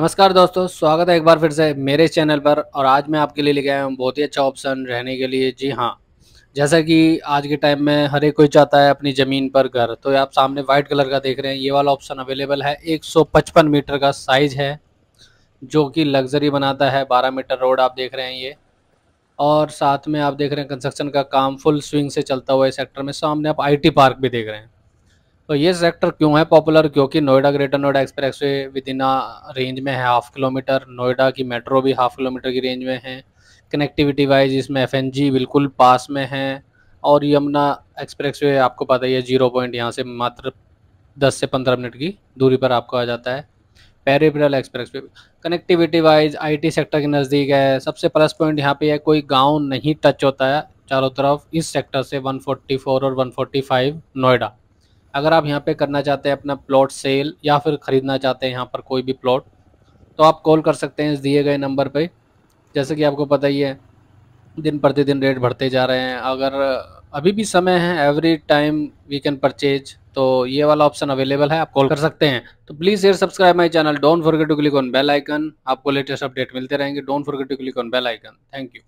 नमस्कार दोस्तों स्वागत है एक बार फिर से मेरे चैनल पर और आज मैं आपके लिए लेके आया हूँ बहुत ही अच्छा ऑप्शन रहने के लिए जी हाँ जैसा कि आज के टाइम में हर एक कोई चाहता है अपनी ज़मीन पर घर तो आप सामने वाइट कलर का देख रहे हैं ये वाला ऑप्शन अवेलेबल है 155 मीटर का साइज़ है जो कि लग्जरी बनाता है बारह मीटर रोड आप देख रहे हैं ये और साथ में आप देख रहे हैं कंस्ट्रक्शन का काम फुल स्विंग से चलता हुआ है सेक्टर में सामने आप आईटी पार्क भी देख रहे हैं तो ये सेक्टर क्यों है पॉपुलर क्योंकि Noida greater Noida expressway within range में है हाफ किलोमीटर नोएडा की मेट्रो भी हाफ किलोमीटर की रेंज में है कनेक्टिविटी वाइज इसमें एफ बिल्कुल पास में है और यमुना एक्सप्रेस वे आपको पता ही है जीरो पॉइंट यहाँ से मात्र दस से पंद्रह मिनट की दूरी पर आपको आ जाता है peripheral expressway connectivity wise IT sector के नज़दीक है सबसे प्लस पॉइंट यहाँ पे है कोई गांव नहीं टच होता है चारों तरफ इस सेक्टर से 144 और 145 नोएडा अगर आप यहाँ पे करना चाहते हैं अपना प्लॉट सेल या फिर ख़रीदना चाहते हैं यहाँ पर कोई भी प्लॉट तो आप कॉल कर सकते हैं इस दिए गए नंबर पे जैसे कि आपको पता ही है दिन प्रतिदिन रेट बढ़ते जा रहे हैं अगर अभी भी समय है every time we can purchase तो ये वाला ऑप्शन अवेलेबल है आप कॉल कर सकते हैं तो please share subscribe my channel don't forget to click on bell icon आपको लेटेस्ट अपडेट मिलते रहेंगे don't forget to click on bell icon thank you